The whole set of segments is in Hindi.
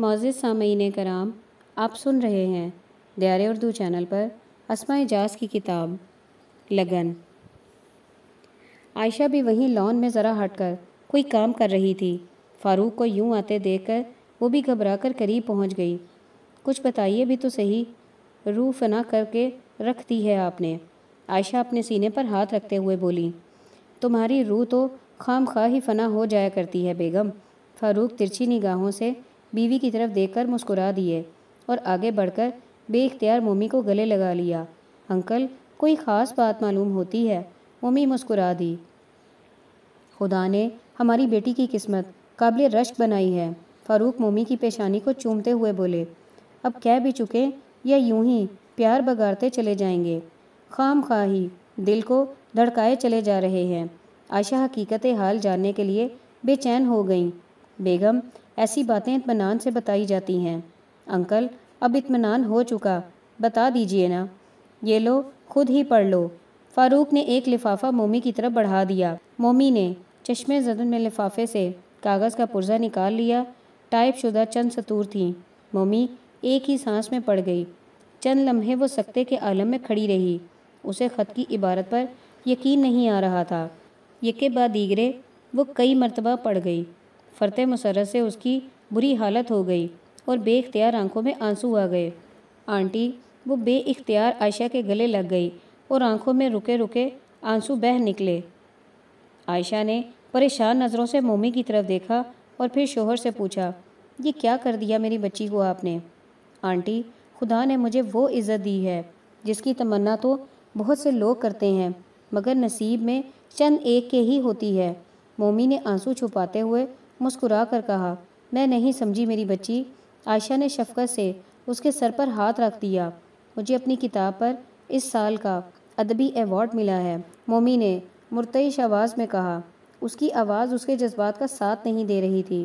मौजि सामीन कराम आप सुन रहे हैं दियार उर्दू चैनल पर असमा एजाज की किताब लगन आयशा भी वहीं लॉन में ज़रा हटकर कोई काम कर रही थी फ़ारूक को यूं आते देखकर वो भी घबरा कर करीब पहुंच गई कुछ बताइए भी तो सही रूह फना करके रख दी है आपने आयशा अपने सीने पर हाथ रखते हुए बोली तुम्हारी रूह तो खाम खा ही फना हो जाया करती है बेगम फारूक तिरछी निगाहों से बीवी की तरफ देखकर मुस्कुरा दिए और आगे बढ़कर बेख्तियार मम्मी को गले लगा लिया अंकल कोई ख़ास बात मालूम होती है मम्मी मुस्कुरा दी खुदा ने हमारी बेटी की किस्मत काबिल रश्क बनाई है फ़ारूक मम्मी की पेशानी को चूमते हुए बोले अब कह भी चुके या यूं ही प्यार बगाड़ते चले जाएंगे खाम ही दिल को धड़काए चले जा रहे हैं आशा हकीकत हाल जानने के लिए बेचैन हो गईं बेगम ऐसी बातें इतमान से बताई जाती हैं अंकल अब इतमान हो चुका बता दीजिए ना ये लो खुद ही पढ़ लो फारूक ने एक लिफाफा मोमी की तरफ बढ़ा दिया मोमी ने चश्मे जदन में लिफाफे से कागज़ का पुर्जा निकाल लिया टाइप शुदा चंद सतूर थी मोमी एक ही सांस में पड़ गई चंद लम्हे वो सकते के आलम में खड़ी रही उसे ख़त की इबारत पर यकीन नहीं आ रहा था यके बाद दीगरे वो कई मरतबा पड़ गई फ़र्त मसरत से उसकी बुरी हालत हो गई और बेख्तियार आंखों में आंसू आ गए आंटी वो बे आयशा के गले लग गई और आंखों में रुके रुके आंसू बह निकले आयशा ने परेशान नज़रों से मोमी की तरफ देखा और फिर शोहर से पूछा ये क्या कर दिया मेरी बच्ची को आपने आंटी खुदा ने मुझे वो इज़्ज़त दी है जिसकी तमन्ना तो बहुत से लोग करते हैं मगर नसीब में चंद एक के ही होती है मोमी ने आंसू छुपाते हुए मुस्कुरा कर कहा मैं नहीं समझी मेरी बच्ची आयशा ने शफकत से उसके सर पर हाथ रख दिया मुझे अपनी किताब पर इस साल का अदबी एवॉर्ड मिला है मोमी ने मुर्तश आवाज़ में कहा उसकी आवाज़ उसके जज्बात का साथ नहीं दे रही थी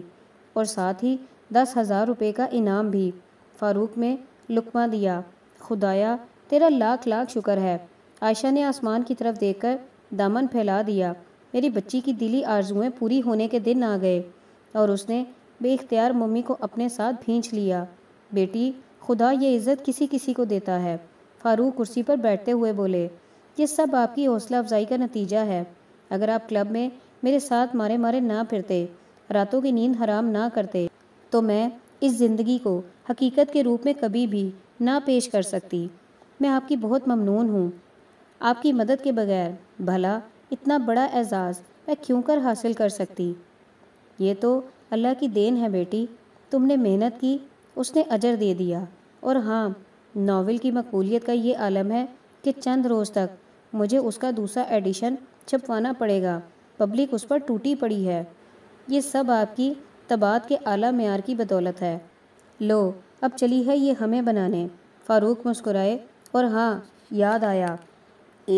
और साथ ही दस हज़ार रुपये का इनाम भी फ़ारूक में लुकमा दिया खुदाया तेरा लाख लाख शुक्र है आयशा ने आसमान की तरफ देखकर दामन फैला दिया मेरी बच्ची की दिली आरजुएं पूरी होने के दिन आ गए और उसने बेख्तियार मम्मी को अपने साथ भींच लिया बेटी खुदा ये इज़्ज़त किसी किसी को देता है फारूक कुर्सी पर बैठते हुए बोले ये सब आपकी हौसला अफजाई का नतीजा है अगर आप क्लब में मेरे साथ मारे मारे ना फिरते रातों की नींद हराम ना करते तो मैं इस ज़िंदगी को हकीकत के रूप में कभी भी ना पेश कर सकती मैं आपकी बहुत ममनून हूँ आपकी मदद के बगैर भला इतना बड़ा एजाज़ मैं क्यों कर हासिल कर सकती ये तो अल्लाह की देन है बेटी तुमने मेहनत की उसने अजर दे दिया और हाँ नावल की मकबूलीत का ये आलम है कि चंद रोज़ तक मुझे उसका दूसरा एडिशन छपवाना पड़ेगा पब्लिक उस पर टूटी पड़ी है ये सब आपकी तबाद के आला मैार की बदौलत है लो अब चली है ये हमें बनाने फ़ारूक मुस्कुराए और हाँ याद आया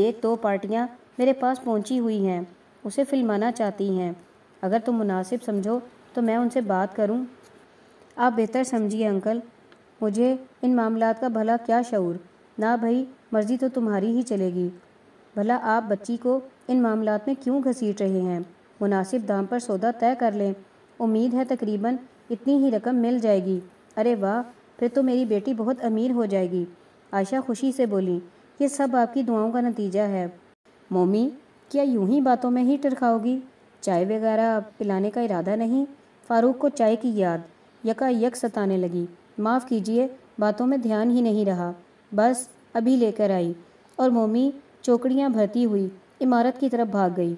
एक दो पार्टियाँ मेरे पास पहुँची हुई हैं उसे फिल्माना चाहती हैं अगर तुम मुनासिब समझो तो मैं उनसे बात करूं। आप बेहतर समझिए अंकल मुझे इन मामला का भला क्या शूर ना भाई मर्जी तो तुम्हारी ही चलेगी भला आप बच्ची को इन मामला में क्यों घसीट रहे हैं मुनासिब दाम पर सौदा तय कर लें उम्मीद है तकरीबन इतनी ही रकम मिल जाएगी अरे वाह फिर तो मेरी बेटी बहुत अमीर हो जाएगी आयशा खुशी से बोली ये सब आपकी दुआओं का नतीजा है मोमी क्या यूं ही बातों में ही टरखाओगी चाय वगैरह पिलाने का इरादा नहीं फ़ारूक को चाय की याद यकायक सताने लगी माफ़ कीजिए बातों में ध्यान ही नहीं रहा बस अभी लेकर आई और मोमी चौकड़ियाँ भरती हुई इमारत की तरफ भाग गई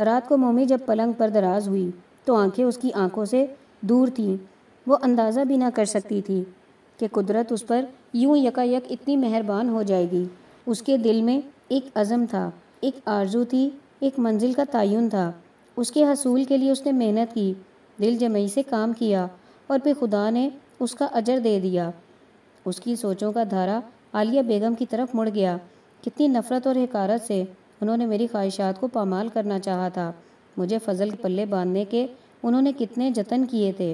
रात को मोमी जब पलंग पर दराज हुई तो आंखें उसकी आंखों से दूर थीं वो अंदाज़ा भी ना कर सकती थी कि कुदरत उस पर यूं यकायक इतनी मेहरबान हो जाएगी उसके दिल में एक अज़म था एक आरजू थी एक मंजिल का तयन था उसके हसूल के लिए उसने मेहनत की दिल जमई से काम किया और फिर खुदा ने उसका अजर दे दिया उसकी सोचों का धारा आलिया बेगम की तरफ मुड़ गया कितनी नफ़रत और हकारत से उन्होंने मेरी ख्वाहिशात को पामाल करना चाहा था मुझे फजल के पल्ले बांधने के उन्होंने कितने जतन किए थे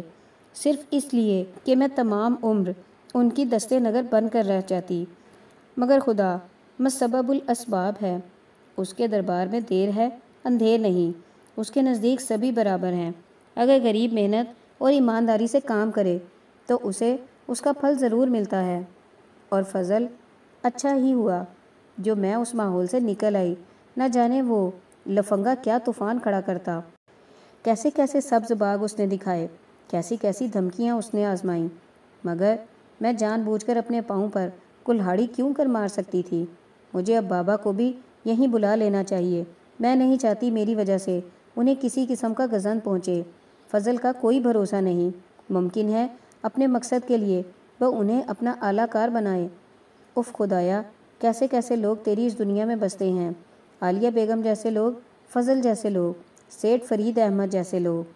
सिर्फ इसलिए कि मैं तमाम उम्र उनकी दस्ते नगर बन कर रह जाती मगर खुदा मसबबुल असबाब है उसके दरबार में देर है अंधेर नहीं उसके नज़दीक सभी बराबर हैं अगर गरीब मेहनत और ईमानदारी से काम करे तो उसे उसका फल ज़रूर मिलता है और फजल अच्छा ही हुआ जो मैं उस माहौल से निकल आई न जाने वो लफंगा क्या तूफ़ान खड़ा करता कैसे कैसे सब्ज़ बाग उसने दिखाए कैसी कैसी धमकियाँ उसने आजमाईं मगर मैं जानबूझकर अपने पाँव पर कुल्हाड़ी क्यों कर मार सकती थी मुझे अब बाबा को भी यहीं बुला लेना चाहिए मैं नहीं चाहती मेरी वजह से उन्हें किसी किस्म का गजन पहुँचे फजल का कोई भरोसा नहीं मुमकिन है अपने मकसद के लिए वह उन्हें अपना आलाकार बनाए उफ खुदाया कैसे कैसे लोग तेरी इस दुनिया में बसते हैं आलिया बेगम जैसे लोग फजल जैसे लोग सेठ फरीद अहमद जैसे लोग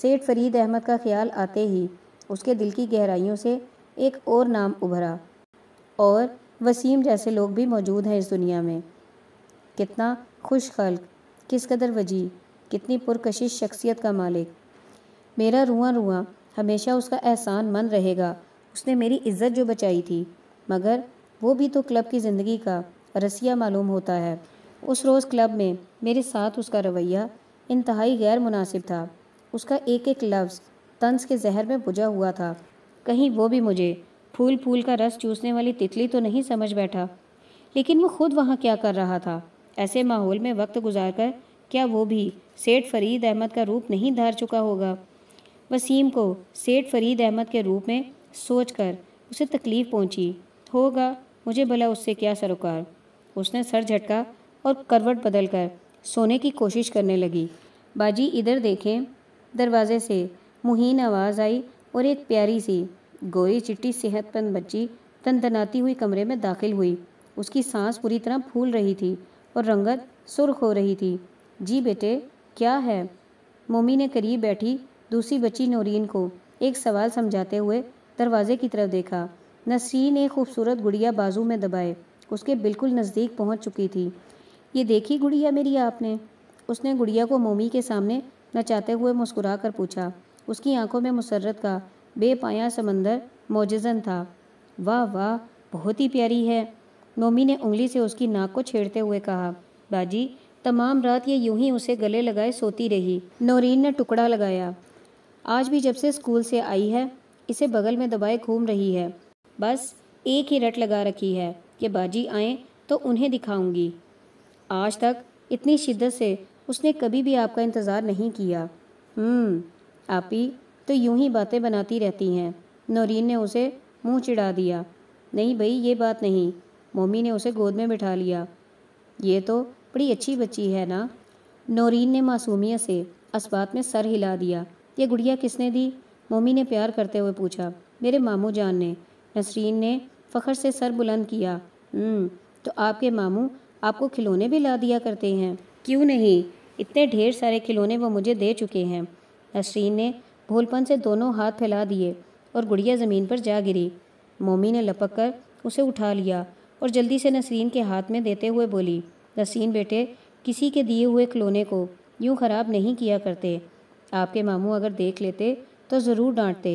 सेठ फरीद अहमद का ख्याल आते ही उसके दिल की गहराइयों से एक और नाम उभरा और वसीम जैसे लोग भी मौजूद हैं इस दुनिया में कितना खुश खल्क किस कदर वजी कितनी पुरकशिश शख्सियत का मालिक मेरा रुआ रुआ हमेशा उसका एहसान मन रहेगा उसने मेरी इज्जत जो बचाई थी मगर वो भी तो क्लब की ज़िंदगी का रसिया मालूम होता है उस रोज़ क्लब में मेरे साथ उसका रवैया इंतहाई गैर मुनासिब था उसका एक एक लफ्ज़ तंस के जहर में बुझा हुआ था कहीं वो भी मुझे फूल फूल का रस चूसने वाली तितली तो नहीं समझ बैठा लेकिन वो खुद वहाँ क्या कर रहा था ऐसे माहौल में वक्त गुजार कर क्या वो भी सेठ फरीद अहमद का रूप नहीं धार चुका होगा वसीम को सेठ फरीद अहमद के रूप में सोच कर उसे तकलीफ़ पहुंची। होगा मुझे भला उससे क्या सरोकार उसने सर झटका और करवट बदल कर सोने की कोशिश करने लगी बाजी इधर देखें दरवाजे से मुहीन आवाज़ आई और एक प्यारी सी गोरी चिट्टी सेहतमंद बच्ची तनतनाती हुई कमरे में दाखिल हुई उसकी सांस पूरी तरह फूल रही थी और रंगत सुर्ख हो रही थी जी बेटे क्या है मम्मी ने करीब बैठी दूसरी बच्ची नौरीन को एक सवाल समझाते हुए दरवाजे की तरफ देखा नसरीन एक खूबसूरत गुड़िया बाजू में दबाए उसके बिल्कुल नज़दीक पहुंच चुकी थी ये देखी गुड़िया मेरी आपने उसने गुड़िया को मोमी के सामने नचाते हुए मुस्कुरा कर पूछा उसकी आंखों में मुसरत का बेपाया समंदर मोजन था वाह वाह बहुत ही प्यारी है मोमी ने उंगली से उसकी नाक को छेड़ते हुए कहा बाजी तमाम रात ये यूं ही उसे गले लगाए सोती रही नौरीन ने टुकड़ा लगाया आज भी जब से स्कूल से आई है इसे बगल में दबाए घूम रही है बस एक ही रट लगा रखी है कि बाजी आए तो उन्हें दिखाऊंगी आज तक इतनी शिद्दत से उसने कभी भी आपका इंतज़ार नहीं किया हम्म, आप ही तो यूं ही बातें बनाती रहती हैं नौरीन ने उसे मुंह चिढ़ा दिया नहीं भई ये बात नहीं मम्मी ने उसे गोद में बिठा लिया ये तो बड़ी अच्छी बच्ची है ना नौरीन ने मासूमिया से असबात में सर हिला दिया ये गुड़िया किसने दी मोमी ने प्यार करते हुए पूछा मेरे मामू जान ने नसरीन ने फ़खर से सर बुलंद किया हम्म, तो आपके मामू आपको खिलौने भी ला दिया करते हैं क्यों नहीं इतने ढेर सारे खिलौने वो मुझे दे चुके हैं नसरीन ने भोलपन से दोनों हाथ फैला दिए और गुड़िया ज़मीन पर जा गिरी मोमी ने लपक कर उसे उठा लिया और जल्दी से नसरीन के हाथ में देते हुए बोली तहसीन बेटे किसी के दिए हुए खिलौने को यूँ ख़राब नहीं किया करते आपके मामू अगर देख लेते तो ज़रूर डांटते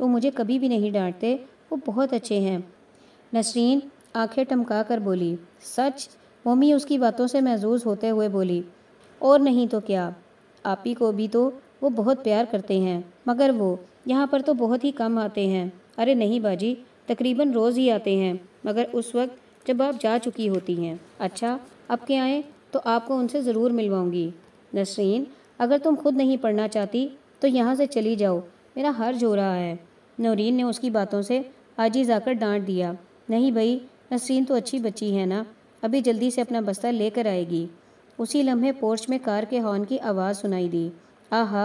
वो मुझे कभी भी नहीं डांटते वो बहुत अच्छे हैं नसरीन आंखें टमका कर बोली सच मम्मी उसकी बातों से महजूज होते हुए बोली और नहीं तो क्या आप ही को भी तो वो बहुत प्यार करते हैं मगर वो यहाँ पर तो बहुत ही कम आते हैं अरे नहीं बाजी तकरीबन रोज़ ही आते हैं मगर उस वक्त जब आप जा चुकी होती हैं अच्छा अब के आएँ तो आपको उनसे ज़रूर मिलवाऊँगी नसरीन अगर तुम खुद नहीं पढ़ना चाहती तो यहाँ से चली जाओ मेरा हर जो रहा है नौरीन ने उसकी बातों से आजीज आकर डांट दिया नहीं भई नसरीन तो अच्छी बच्ची है ना अभी जल्दी से अपना बस्ता लेकर आएगी उसी लम्हे पोर्च में कार के हॉर्न की आवाज़ सुनाई दी आहा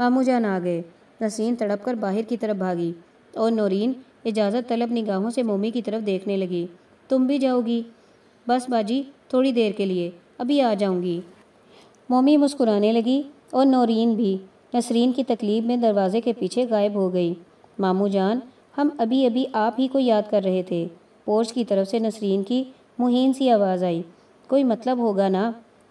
मामू जान आ गए नसरीन तड़प कर बाहर की तरफ भागी और नौरीन इजाज़त तलब निगाहों से मोमी की तरफ देखने लगी तुम भी जाओगी बस बाजी थोड़ी देर के लिए अभी आ जाऊंगी मोमी मुस्कुराने लगी और नौरीन भी नसरीन की तकलीफ में दरवाजे के पीछे गायब हो गई मामू जान हम अभी अभी आप ही को याद कर रहे थे पोर्च की तरफ से नसरीन की मुहिन सी आवाज़ आई कोई मतलब होगा ना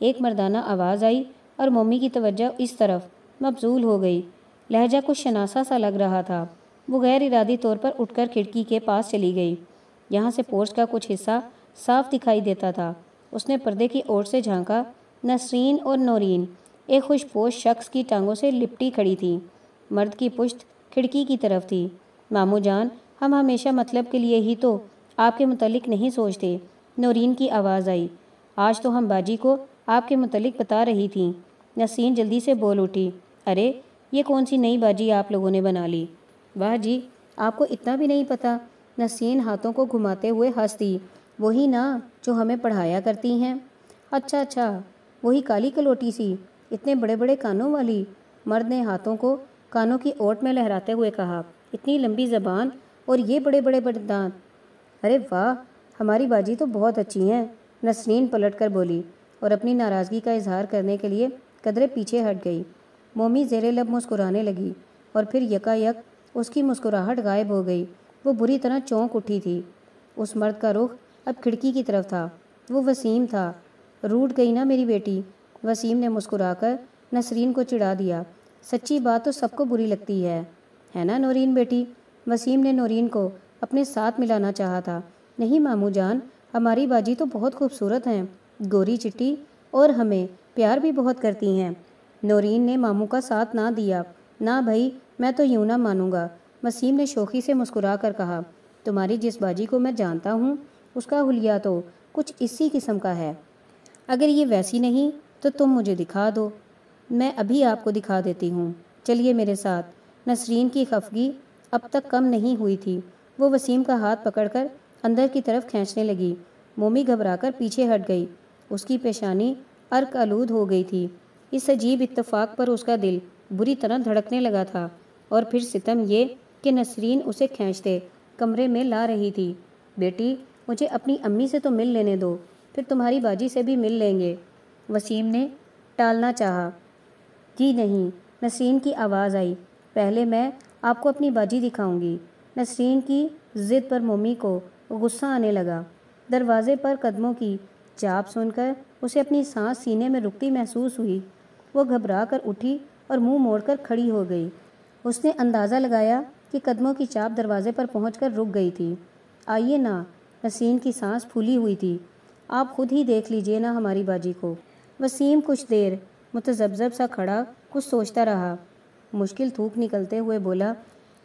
एक मर्दाना आवाज़ आई और मम्मी की तवज्जो इस तरफ मबजूल हो गई लहजा कुछ शनासा सा लग रहा था वो गैर इरादी तौर पर उठकर खिड़की के पास चली गई यहाँ से पोर्च का कुछ हिस्सा साफ दिखाई देता था उसने पर्दे की ओर से झांका नसरीन और नौरीन एक खुशपोश शख्स की टांगों से लिपटी खड़ी थी मर्द की पुश्त खिड़की की तरफ थी मामू जान हम हमेशा मतलब के लिए ही तो आपके मतलब नहीं सोचते नौरीन की आवाज़ आई आज तो हम बाजी को आपके मतलब बता रही थी नसीन जल्दी से बोल उठी अरे ये कौन सी नई बाजी आप लोगों ने बना ली वाह जी आपको इतना भी नहीं पता नसीन हाथों को घुमाते हुए हंस दी वही ना जो हमें पढ़ाया करती हैं अच्छा अच्छा वही काली कलोटी सी इतने बड़े बड़े कानों वाली मर्द ने हाथों को कानों की ओट में लहराते हुए कहा इतनी लंबी ज़बान और ये बड़े बड़े बड़े दांत अरे वाह हमारी बाजी तो बहुत अच्छी हैं नसरीन पलट कर बोली और अपनी नाराज़गी का इजहार करने के लिए कदरे पीछे हट गई मोमी जेरे लब मुस्कुराने लगी और फिर यकायक उसकी मुस्कुराहट गायब हो गई वो बुरी तरह चौंक उठी थी उस मर्द का रुख अब खिड़की की तरफ था वो वसीम था रूट गई ना मेरी बेटी वसीम ने मुस्कुराकर नसरीन को चिढ़ा दिया सच्ची बात तो सबको बुरी लगती है है ना नौरीन बेटी वसीम ने नौरीन को अपने साथ मिलाना चाहा था नहीं मामू जान हमारी बाजी तो बहुत खूबसूरत हैं गोरी चिट्टी और हमें प्यार भी बहुत करती हैं नौरीन ने मामू का साथ ना दिया ना भाई मैं तो यूँ ना मानूंगा वसीम ने शोखी से मुस्कुरा कर कहा तुम्हारी जिस बाजी को मैं जानता हूँ उसका हुलिया तो कुछ इसी किस्म का है अगर ये वैसी नहीं तो तुम मुझे दिखा दो मैं अभी आपको दिखा देती हूँ चलिए मेरे साथ नसरीन की खफगी अब तक कम नहीं हुई थी वो वसीम का हाथ पकड़कर अंदर की तरफ खींचने लगी मोमी घबराकर पीछे हट गई उसकी पेशानी अर्क आलूद हो गई थी इस अजीब इतफाक पर उसका दिल बुरी तरह धड़कने लगा था और फिर सितम ये कि नसरीन उसे खींचते कमरे में ला रही थी बेटी मुझे अपनी अम्मी से तो मिल लेने दो फिर तुम्हारी बाजी से भी मिल लेंगे वसीम ने टालना चाहा जी नहीं नसरीन की आवाज़ आई पहले मैं आपको अपनी बाजी दिखाऊंगी नसरीन की ज़िद पर मम्मी को गुस्सा आने लगा दरवाज़े पर कदमों की चाप सुनकर उसे अपनी सांस सीने में रुकती महसूस हुई वो घबरा कर उठी और मुंह मोड़कर खड़ी हो गई उसने अंदाज़ा लगाया कि कदमों की चाप दरवाज़े पर पहुँच रुक गई थी आइए ना वसीम की सांस फूली हुई थी आप खुद ही देख लीजिए ना हमारी बाजी को वसीम कुछ देर मुतजबजब सा खड़ा कुछ सोचता रहा मुश्किल थूक निकलते हुए बोला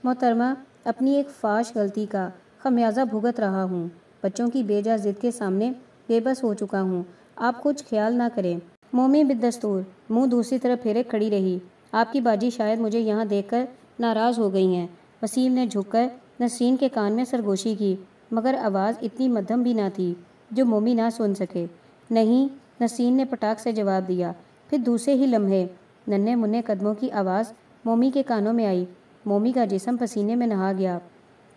मोहतरमा अपनी एक फाश गलती का खमियाजा भुगत रहा हूँ बच्चों की बेजा जिद के सामने बेबस हो चुका हूँ आप कुछ ख्याल ना करें मोमी बिदस्तूर मुंह दूसरी तरफ फेरे खड़ी रही आपकी बाजी शायद मुझे यहाँ देखकर नाराज़ हो गई हैं वसीम ने झुककर नसीन के कान में सरगोशी की मगर आवाज़ इतनी मध्यम भी ना थी जो मोमी ना सुन सके नहीं नसीन ने पटाख से जवाब दिया फिर दूसरे ही लम्हे नन्हे मुन्ने कदमों की आवाज़ मोमी के कानों में आई मोमी का जिसम पसीने में नहा गया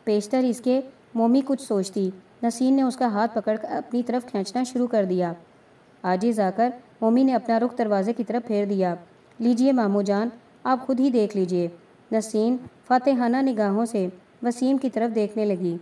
पेशतर इसके मोमी कुछ सोचती नसीन ने उसका हाथ कर अपनी तरफ खींचना शुरू कर दिया आजिज आकर मोमी ने अपना रुख दरवाजे की तरफ फेर दिया लीजिए मामू जान आप खुद ही देख लीजिए नसीन फातेहाना निगाहों से वसीम की तरफ देखने लगी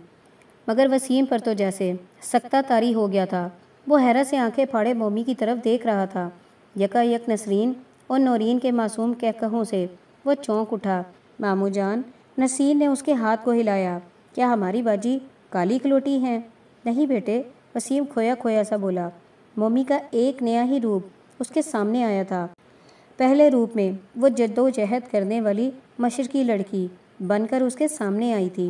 मगर वसीम पर तो जैसे सख्ता तारी हो गया था वो हैरत से आंखें फाड़े मोमी की तरफ देख रहा था यका यक नसरीन और नौरीन के मासूम कहकहों से वो चौंक उठा मामू जान नसीन ने उसके हाथ को हिलाया क्या हमारी बाजी काली कलोटी हैं नहीं बेटे वसीम खोया खोया सा बोला मोमी का एक नया ही रूप उसके सामने आया था पहले रूप में वो जद्दोजहद करने वाली मशरकी लड़की बनकर उसके सामने आई थी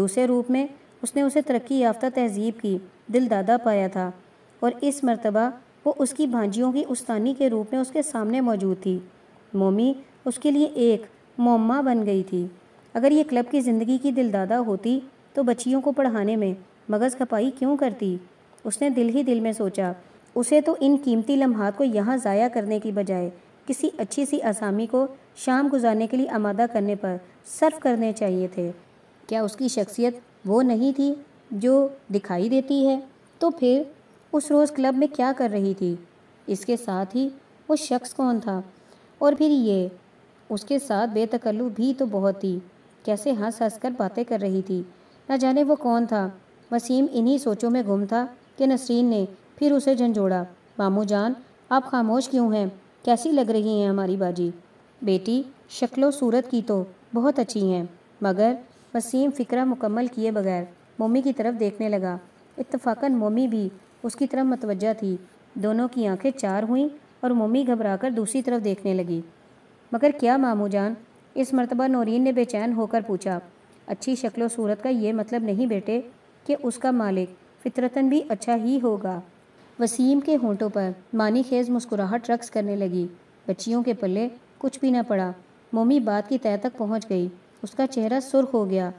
दूसरे रूप में उसने उसे तरक्की याफ्ता तहजीब की दिल दादा पाया था और इस मरतबा वो उसकी भांजियों की उस्तानी के रूप में उसके सामने मौजूद थी मोमी उसके लिए एक मोम्मा बन गई थी अगर ये क्लब की ज़िंदगी की दिलदादा होती तो बच्चियों को पढ़ाने में मगज़ खपाई क्यों करती उसने दिल ही दिल में सोचा उसे तो इन कीमती लम्हात को यहाँ ज़ाया करने की बजाय किसी अच्छी सी आसामी को शाम गुजारने के लिए आमादा करने पर सर्व करने चाहिए थे क्या उसकी शख्सियत वो नहीं थी जो दिखाई देती है तो फिर उस रोज़ क्लब में क्या कर रही थी इसके साथ ही वो शख्स कौन था और फिर ये उसके साथ बेतकल्लु भी तो बहुत थी कैसे हंस हंस कर बातें कर रही थी ना जाने वो कौन था वसीम इन्हीं सोचों में गुम था कि नसरीन ने फिर उसे झंझोड़ा मामू जान आप खामोश क्यों हैं कैसी लग रही हैं हमारी बाजी बेटी शक्लो सूरत की तो बहुत अच्छी हैं मगर वसीम फ़िक्रा मुकम्मल किए बगैर मम्मी की तरफ देखने लगा इतफाकन मम्मी भी उसकी तरफ मतवजा थी दोनों की आंखें चार हुईं और घबरा घबराकर दूसरी तरफ देखने लगी मगर क्या मामू जान इस मरतबा नौरीन ने बेचैन होकर पूछा अच्छी शक्ल सूरत का ये मतलब नहीं बेटे कि उसका मालिक फितरतन भी अच्छा ही होगा वसीम के होंठों पर मानी खेज मुस्कुराहट रक्स करने लगी बच्चियों के पल्ले कुछ भी ना पड़ा मम्मी बात की तय तक पहुंच गई उसका चेहरा सुर्ख हो गया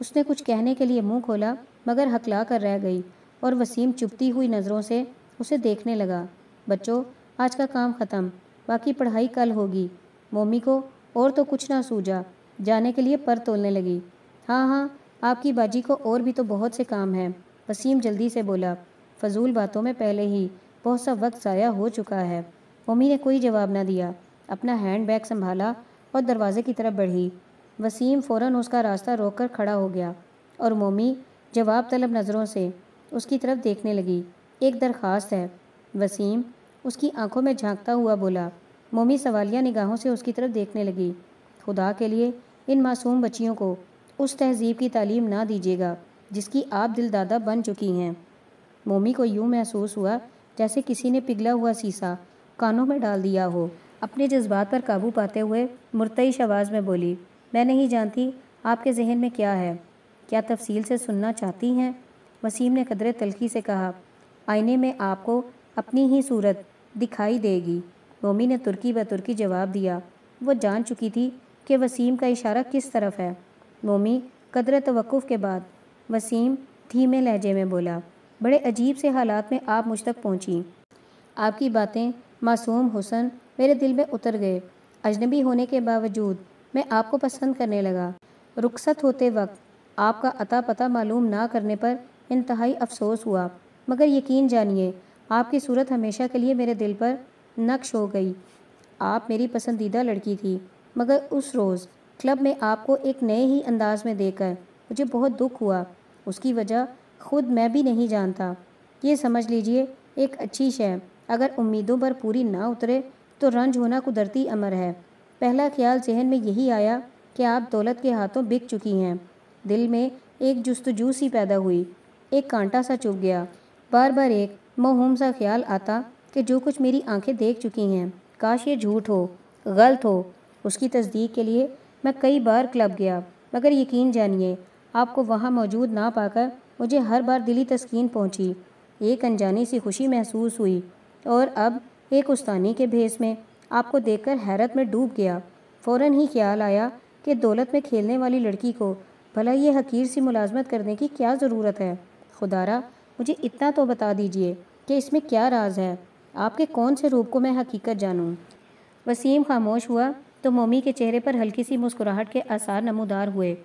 उसने कुछ कहने के लिए मुंह खोला मगर हकला कर रह गई और वसीम चुपती हुई नज़रों से उसे देखने लगा बच्चों आज का काम ख़त्म बाकी पढ़ाई कल होगी मोमी को और तो कुछ ना सूझा जाने के लिए पर तोलने लगी हाँ हाँ आपकी बाजी को और भी तो बहुत से काम हैं वसीम जल्दी से बोला फजूल बातों में पहले ही बहुत सा वक्त ज़ाया हो चुका है मोमी ने कोई जवाब ना दिया अपना हैंड बैग संभाला और दरवाजे की तरफ बढ़ी वसीम फ़ौरन उसका रास्ता रोककर खड़ा हो गया और मोमी जवाब तलब नज़रों से उसकी तरफ देखने लगी एक दरख्वास्त है वसीम उसकी आंखों में झांकता हुआ बोला मोमी सवालिया निगाहों से उसकी तरफ देखने लगी खुदा के लिए इन मासूम बच्चियों को उस तहजीब की तालीम ना दीजिएगा जिसकी आप दिलदादा बन चुकी हैं मोमी को यूँ महसूस हुआ जैसे किसी ने पिघला हुआ सीसा कानों में डाल दिया हो अपने जज्बात पर काबू पाते हुए मुर्तई आवाज़ में बोली मैं नहीं जानती आपके जहन में क्या है क्या तफसील से सुनना चाहती हैं वसीम ने कदर तलखी से कहा आईने में आपको अपनी ही सूरत दिखाई देगी मोमी ने तुर्की ब तुर्की जवाब दिया वो जान चुकी थी कि वसीम का इशारा किस तरफ है मोमी कदर तवक़ के बाद वसीम धीमे लहजे में बोला बड़े अजीब से हालात में आप मुझ तक पहुँची आपकी बातें मासूम हुसन मेरे दिल में उतर गए अजनबी होने के बावजूद मैं आपको पसंद करने लगा रुखसत होते वक्त आपका अता पता मालूम ना करने पर इंतहाई अफसोस हुआ मगर यकीन जानिए आपकी सूरत हमेशा के लिए मेरे दिल पर नक्श हो गई आप मेरी पसंदीदा लड़की थी मगर उस रोज़ क्लब में आपको एक नए ही अंदाज में देखकर मुझे बहुत दुख हुआ उसकी वजह खुद मैं भी नहीं जानता ये समझ लीजिए एक अच्छी शय अगर उम्मीदों पर पूरी ना उतरे तो रंज होना कुदरती अमर है पहला ख्याल जहन में यही आया कि आप दौलत के हाथों बिक चुकी हैं दिल में एक जस्तजू सी पैदा हुई एक कांटा सा चुभ गया बार बार एक महूम सा ख्याल आता कि जो कुछ मेरी आंखें देख चुकी हैं काश ये झूठ हो गलत हो उसकी तस्दीक के लिए मैं कई बार क्लब गया मगर यकीन जानिए आपको वहाँ मौजूद ना पाकर मुझे हर बार दिली तस्कीन पहुँची एक अनजानी सी खुशी महसूस हुई और अब एक उस्तानी के भेस में आपको देखकर हैरत में डूब गया फ़ौर ही ख्याल आया कि दौलत में खेलने वाली लड़की को भला ये हकीर सी मुलाजमत करने की क्या ज़रूरत है खुदारा मुझे इतना तो बता दीजिए कि इसमें क्या राज है आपके कौन से रूप को मैं हकीकत जानूँ वसीम खामोश हुआ तो मम्मी के चेहरे पर हल्की सी मुस्कुराहट के आसार नमोदार हुए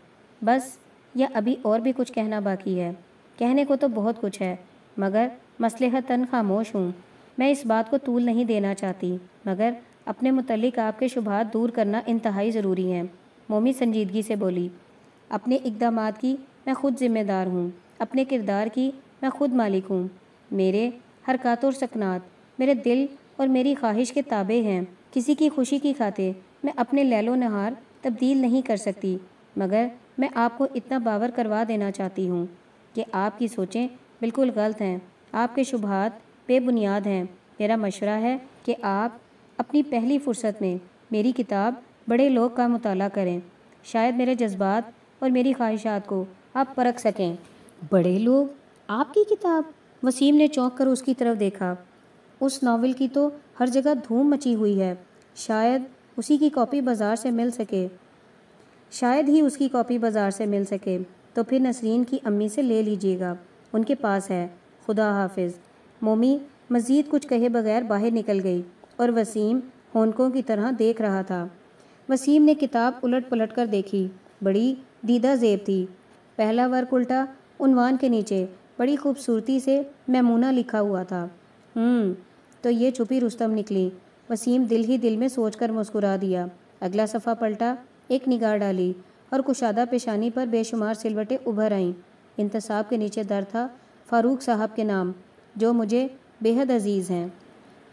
बस या अभी और भी कुछ कहना बाकी है कहने को तो बहुत कुछ है मगर मसलहतन खामोश हूँ मैं इस बात को तूल नहीं देना चाहती मगर अपने मतलब आपके शुभात दूर करना इंतहाई ज़रूरी है मोमी संजीदगी से बोली अपने इकदाम की मैं खुद ज़िम्मेदार हूँ अपने किरदार की मैं खुद मालिक हूँ मेरे हरकत और सकनात मेरे दिल और मेरी ख्वाहिश के ताबे हैं किसी की खुशी की खाते मैं अपने लैलो नहार तब्दील नहीं कर सकती मगर मैं आपको इतना बावर करवा देना चाहती हूँ कि आपकी सोचें बिल्कुल गलत हैं आपके शुभात बेबुनियाद हैं मेरा मशवरा है कि आप अपनी पहली फुर्सत में मेरी किताब बड़े लोग का मताल करें शायद मेरे जज्बात और मेरी ख्वाहिशात को आप परख सकें बड़े लोग आपकी किताब वसीम ने चौंक कर उसकी तरफ देखा उस नावल की तो हर जगह धूम मची हुई है शायद उसी की कॉपी बाज़ार से मिल सके शायद ही उसकी कॉपी बाज़ार से मिल सके तो फिर नसरीन की अम्मी से ले लीजिएगा उनके पास है खुदा हाफिज मोमी मज़ीद कुछ कहे बगैर बाहर निकल गई और वसीम होनकों की तरह देख रहा था वसीम ने किताब उलट पलट कर देखी बड़ी दीदा जेब थी पहला वर्क उल्टा उनवान के नीचे बड़ी खूबसूरती से मैमूना लिखा हुआ था हम्म, तो ये छुपी रुस्तम निकली वसीम दिल ही दिल में सोच कर मुस्कुरा दिया अगला सफ़ा पलटा एक निगाह डाली और कुशादा पेशानी पर बेशुमार सिलवटें उभर आईं इंतसाब के नीचे दर था फ़ारूक साहब के नाम जो मुझे बेहद अजीज़ हैं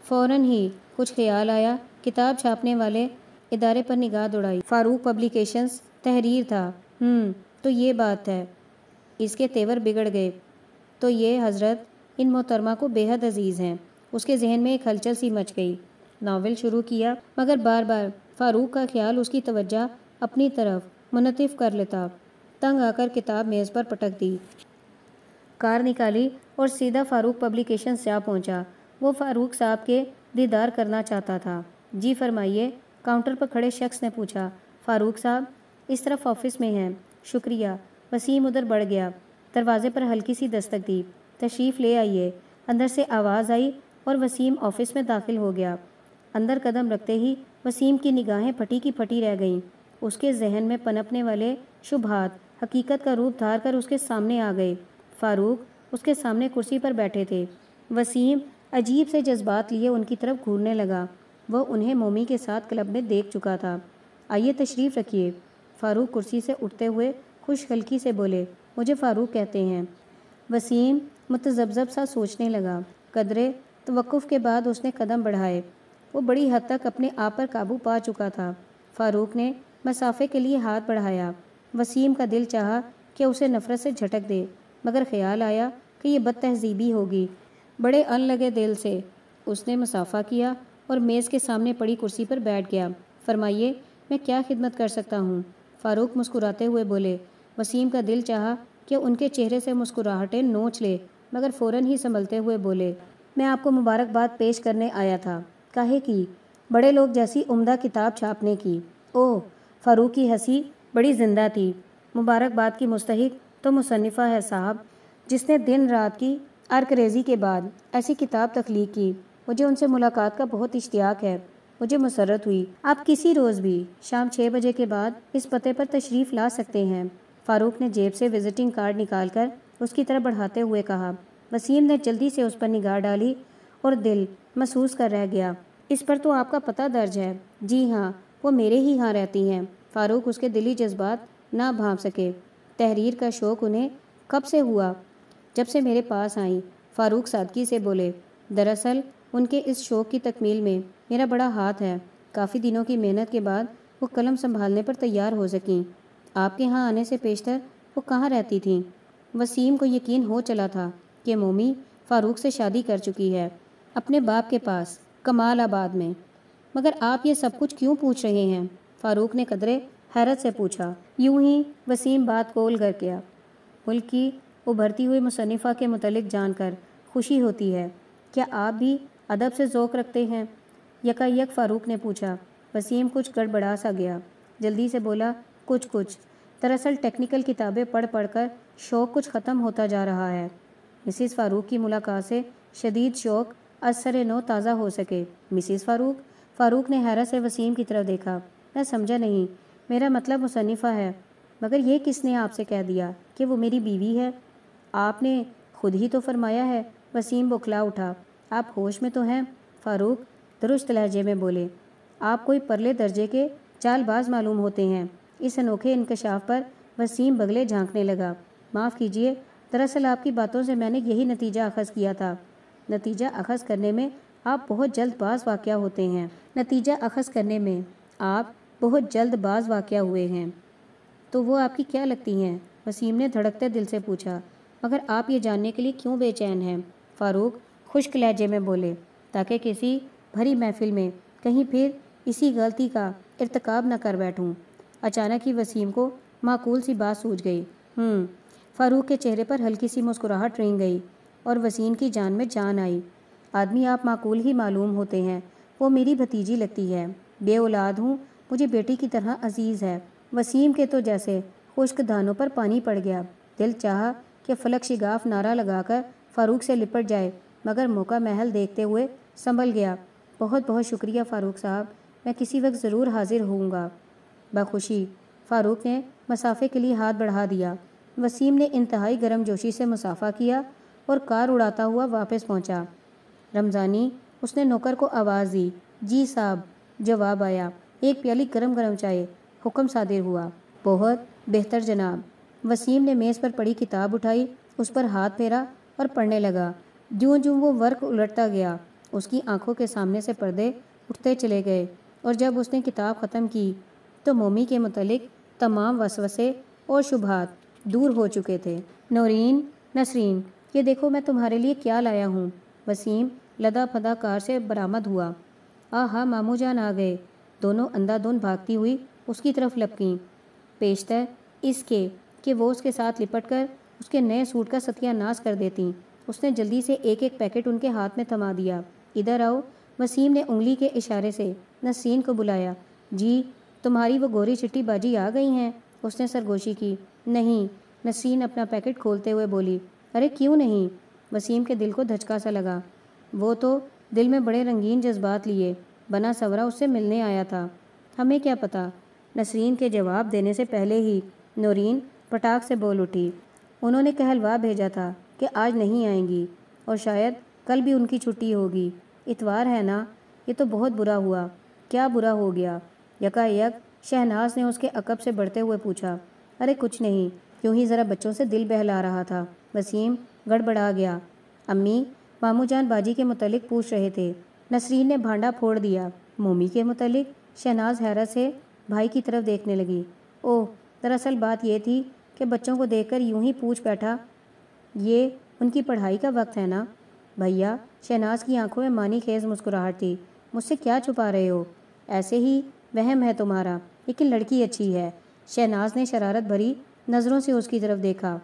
फ़ौर ही कुछ ख्याल आया किताब छापने वाले इदारे पर निगाह दौड़ाई फारूक पब्लिकेशंस तहरीर था हम्म, तो ये बात है इसके तेवर बिगड़ गए तो ये हज़रत इन मोहतरमा को बेहद अजीज़ हैं उसके जहन में एक हलचल सी मच गई नावल शुरू किया मगर बार बार फारूक का ख्याल उसकी तवज्जा अपनी तरफ मुनतफ कर लेता तंग आकर किताब मेज़ पर पटक दी कार निकाली और सीधा फारूक पब्लिकेशन से पहुंचा। वो फारूक साहब के दीदार करना चाहता था जी फरमाइए काउंटर पर खड़े शख्स ने पूछा फ़ारूक साहब इस तरफ ऑफिस में हैं शुक्रिया वसीम उधर बढ़ गया दरवाजे पर हल्की सी दस्तक दी तशरीफ़ ले आइए अंदर से आवाज़ आई और वसीम ऑफिस में दाखिल हो गया अंदर कदम रखते ही वसीम की निगाहें फटी की फटी रह गईं उसके जहन में पनपने वाले शुभात हकीकत का रूप धार कर उसके सामने आ गए फ़ारूक उसके सामने कुर्सी पर बैठे थे वसीम अजीब से जज्बात लिए उनकी तरफ घूरने लगा वह उन्हें मोमी के साथ क्लब में देख चुका था आइए तशरीफ़ रखिए फ़ारूक कुर्सी से उठते हुए खुश हल्की से बोले मुझे फ़ारूक कहते हैं वसीम मतजबजब सा सोचने लगा कदरे तवक़ुफ़ के बाद उसने कदम बढ़ाए वो बड़ी हद तक अपने आप पर काबू पा चुका था फ़ारूक ने मसाफे के लिए हाथ बढ़ाया वसीम का दिल चाहा कि उसे नफ़रत से झटक दे मगर ख्याल आया कि यह बद तहजीबी होगी बड़े अनलगे दिल से उसने मुसाफा किया और मेज़ के सामने पड़ी कुर्सी पर बैठ गया फरमाइए मैं क्या खिदमत कर सकता हूँ फ़ारूक मुस्कुराते हुए बोले वसीम का दिल चाहा कि उनके चेहरे से मुस्कुराहटें नोच ले मगर फ़ौर ही संभलते हुए बोले मैं आपको मुबारकबाद पेश करने आया था कहे कि बड़े लोग जैसी उम्दा किताब छापने की ओह फ़ारूक की हंसी बड़ी जिंदा थी मुबारकबाद की मुस्तक तो मुसनफ़ा है साहब जिसने दिन रात की आर्करेजी के बाद ऐसी किताब तख्लीक की मुझे उनसे मुलाकात का बहुत इश्तियाक है मुझे मसरत हुई आप किसी रोज़ भी शाम छः बजे के बाद इस पते पर तशरीफ़ ला सकते हैं फ़ारूक ने जेब से विज़िटिंग कार्ड निकाल कर उसकी तरफ बढ़ाते हुए कहा वसीम ने जल्दी से उस पर निगाह डाली और दिल महसूस कर रह गया इस पर तो आपका पता दर्ज है जी हाँ वो मेरे ही यहाँ रहती हैं फ़ारूक उसके दिली जज्बात ना भाप सके तहरीर का शौक़ उन्हें कब से हुआ जब से मेरे पास आई फ़ारूक सादगी से बोले दरअसल उनके इस शौक़ की तकमील में मेरा बड़ा हाथ है काफ़ी दिनों की मेहनत के बाद वो कलम संभालने पर तैयार हो सकें आपके यहाँ आने से पेशतर वो कहाँ रहती थी वसीम को यकीन हो चला था कि मोमी फ़ारूक से शादी कर चुकी है अपने बाप के पास कमाल आबाद में मगर आप ये सब कुछ क्यों पूछ रहे हैं फ़ारूक ने कदरे हैरत से पूछा यूं ही वसीम बात कोल कर गया मुल्क की उभरती हुई मुसनफ़ा के मतलब जानकर खुशी होती है क्या आप भी अदब से ओक़ रखते हैं यकायक फ़ारूक ने पूछा वसीम कुछ गड़बड़ा सा गया जल्दी से बोला कुछ कुछ दरअसल टेक्निकल किताबें पढ़ पढ़ कर शौक़ कुछ ख़त्म होता जा रहा है मिसिस फ़ारूक की मुलाकात से शदीद शौक़ असर नो ताज़ा हो सके मिसिस फ़ारूक फ़ारूक ने हैरत से वसीम की तरफ देखा मैं समझा नहीं मेरा मतलब मुसनफ़ा है मगर यह किसने आपसे कह दिया कि वो मेरी बीवी है आपने खुद ही तो फरमाया है वसीम बुखला उठा आप होश में तो हैं फारूक दुरुस्त लहजे में बोले आप कोई परले दर्जे के चालबाज मालूम होते हैं इस अनोखे इंकशाफ पर वसीम बगले झांकने लगा माफ़ कीजिए दरअसल आपकी बातों से मैंने यही नतीजा अखज़ किया था नतीजा अखज़ करने में आप बहुत जल्दबाज वाक़ होते हैं नतीजा अखज़ करने में आप बहुत जल्दबाज वाक़ हुए हैं तो वो आपकी क्या लगती हैं वसीम ने धड़कते दिल से पूछा मगर आप ये जानने के लिए क्यों बेचैन हैं फ़ारूक खुश्क लहजे में बोले ताकि किसी भरी महफिल में कहीं फिर इसी गलती का इरतकब न कर बैठूं। अचानक ही वसीम को माकूल सी बात सूझ गई हम्म, फ़ारूक के चेहरे पर हल्की सी मुस्कुराहट रेंग गई और वसीम की जान में जान आई आदमी आप माकूल ही मालूम होते हैं वो मेरी भतीजी लगती है बे औलाद हूँ मुझे बेटी की तरह अजीज़ है वसीम के तो जैसे खुश्क धानों पर पानी पड़ गया दिल चाह कि फलक शिगाफ नारा लगाकर फ़ारूक से लिपट जाए मगर मौका महल देखते हुए संभल गया बहुत बहुत शुक्रिया फ़ारूक साहब मैं किसी वक्त ज़रूर हाजिर होऊंगा बखुशी फ़ारूक ने मुसाफे के लिए हाथ बढ़ा दिया वसीम ने इंतहाई गर्म जोशी से मुसाफा किया और कार उड़ाता हुआ वापस पहुंचा। रमज़ानी उसने नौकर को आवाज़ दी जी साहब जवाब आया एक प्याली गर्म गर्म चाय हुक्म सादिर हुआ बहुत बेहतर जनाब वसीम ने मेज़ पर पड़ी किताब उठाई उस पर हाथ फेरा और पढ़ने लगा ज्यों ज्यों वो वर्क उलटता गया उसकी आंखों के सामने से पर्दे उठते चले गए और जब उसने किताब ख़त्म की तो मोमी के मतलब तमाम वसवसे और शुभात दूर हो चुके थे नौरीन नसरीन ये देखो मैं तुम्हारे लिए क्या लाया हूँ वसीम लदा फदा कार से बरामद हुआ आ हाँ मामू जान आ गए दोनों अंधाधुन भागती हुई उसकी तरफ लपकी पेशतर इसके कि वो उसके साथ लिपट कर उसके नए सूट का सत्यानाश कर देती उसने जल्दी से एक एक पैकेट उनके हाथ में थमा दिया इधर आओ वसीम ने उंगली के इशारे से नसीन को बुलाया जी तुम्हारी वो गोरी चिट्टी बाजी आ गई हैं उसने सरगोशी की नहीं नसीन अपना पैकेट खोलते हुए बोली अरे क्यों नहीं वसीम के दिल को धचका सा लगा वो तो दिल में बड़े रंगीन जज्बात लिए बना सवरा उससे मिलने आया था हमें क्या पता नसरीन के जवाब देने से पहले ही नौरीन पटाख से बोल उठी उन्होंने कहलवा भेजा था कि आज नहीं आएंगी और शायद कल भी उनकी छुट्टी होगी इतवार है ना ये तो बहुत बुरा हुआ क्या बुरा हो गया यकायक शहनाज ने उसके अकब से बढ़ते हुए पूछा अरे कुछ नहीं क्यों ही ज़रा बच्चों से दिल बहला रहा था वसीम गड़बड़ा गया अम्मी मामू जान बाजी के मुतलिक पूछ रहे थे नसरीन ने भांडा फोड़ दिया मोमी के मुतलिक शहनाज हैरत से भाई की तरफ देखने लगी ओह दरअसल बात यह थी कि बच्चों को देखकर यूं ही पूछ बैठा ये उनकी पढ़ाई का वक्त है ना भैया शहनाज की आंखों में मानी खेज मुस्कुराहट थी मुझसे क्या छुपा रहे हो ऐसे ही वहम है तुम्हारा लेकिन लड़की अच्छी है शहनाज ने शरारत भरी नज़रों से उसकी तरफ देखा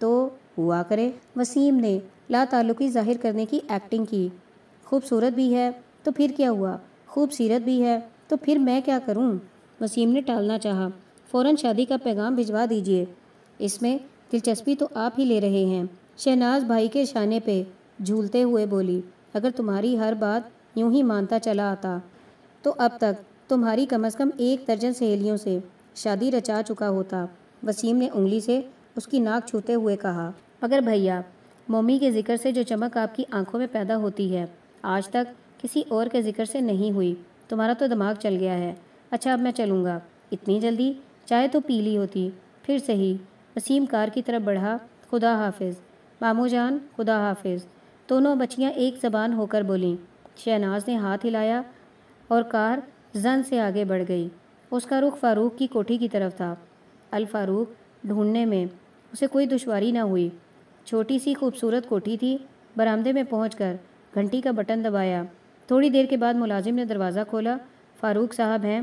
तो हुआ करे वसीम ने ला तल्लुकी जाहिर करने की एक्टिंग की खूबसूरत भी है तो फिर क्या हुआ खूबसूरत भी है तो फिर मैं क्या करूं? वसीम ने टालना चाहा फ़ौरन शादी का पैगाम भिजवा दीजिए इसमें दिलचस्पी तो आप ही ले रहे हैं शहनाज भाई के शाने पे झूलते हुए बोली अगर तुम्हारी हर बात यूं ही मानता चला आता तो अब तक तुम्हारी कम अज़ कम एक दर्जन सहेलियों से शादी रचा चुका होता वसीम ने उंगली से उसकी नाक छूते हुए कहा मगर भैया मम्मी के जिक्र से जो चमक आपकी आंखों में पैदा होती है आज तक किसी और के जिक्र से नहीं हुई तुम्हारा तो दिमाग चल गया है अच्छा अब मैं चलूँगा इतनी जल्दी चाय तो पीली होती फिर सही वसीम कार की तरफ बढ़ा खुदा हाफिज मामू जान खुदा हाफिज दोनों बच्चियाँ एक जबान होकर बोलीं शहनाज ने हाथ हिलाया और कार जन से आगे बढ़ गई उसका रुख फ़ारूक की कोठी की तरफ था अल फ़ारूक ढूंढने में उसे कोई दुशारी ना हुई छोटी सी खूबसूरत कोठी थी बरामदे में पहुंचकर घंटी का बटन दबाया थोड़ी देर के बाद मुलाजिम ने दरवाज़ा खोला फ़ारूक साहब हैं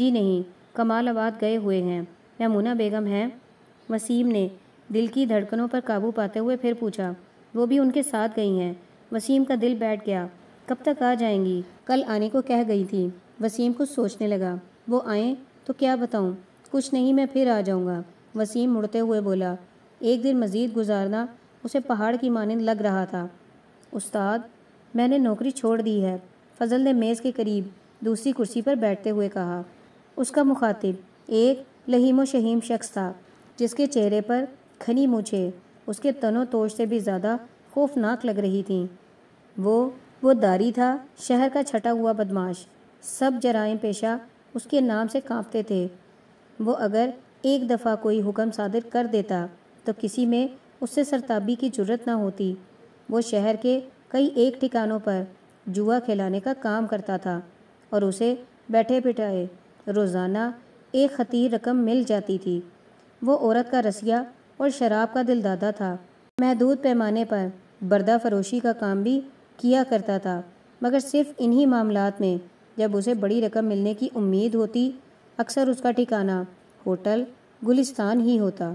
जी नहीं कमाल आबाद गए हुए हैं मैमूना बेगम हैं वसीम ने दिल की धड़कनों पर काबू पाते हुए फिर पूछा वो भी उनके साथ गई हैं वसीम का दिल बैठ गया कब तक आ जाएंगी कल आने को कह गई थी वसीम कुछ सोचने लगा वो आए तो क्या बताऊँ कुछ नहीं मैं फिर आ जाऊँगा वसीम मुड़ते हुए बोला एक दिन मज़ीद गुजारना उसे पहाड़ की मानंद लग रहा था उस्ताद मैंने नौकरी छोड़ दी है फजल ने मेज़ के करीब दूसरी कुर्सी पर बैठते हुए कहा उसका मुखातिब एक लहीम शहीम शख्स था जिसके चेहरे पर खनी मूछे उसके तनो तोश से भी ज़्यादा खौफनाक लग रही थी वो वो दारी था शहर का छटा हुआ बदमाश सब जराइम पेशा उसके नाम से कांपते थे वो अगर एक दफ़ा कोई हुक्म सादिर कर देता तो किसी में उससे सरताबी की जरूरत ना होती वो शहर के कई एक ठिकानों पर जुआ खिलाने का काम करता था और उसे बैठे बिठाए रोज़ाना एक खतीर रकम मिल जाती थी वो औरत का रसिया और शराब का दिलदादा था महदूद पैमाने पर बर्दा फरोशी का काम भी किया करता था मगर सिर्फ इन्हीं मामलों में जब उसे बड़ी रकम मिलने की उम्मीद होती अक्सर उसका ठिकाना होटल गुलिस्तान ही होता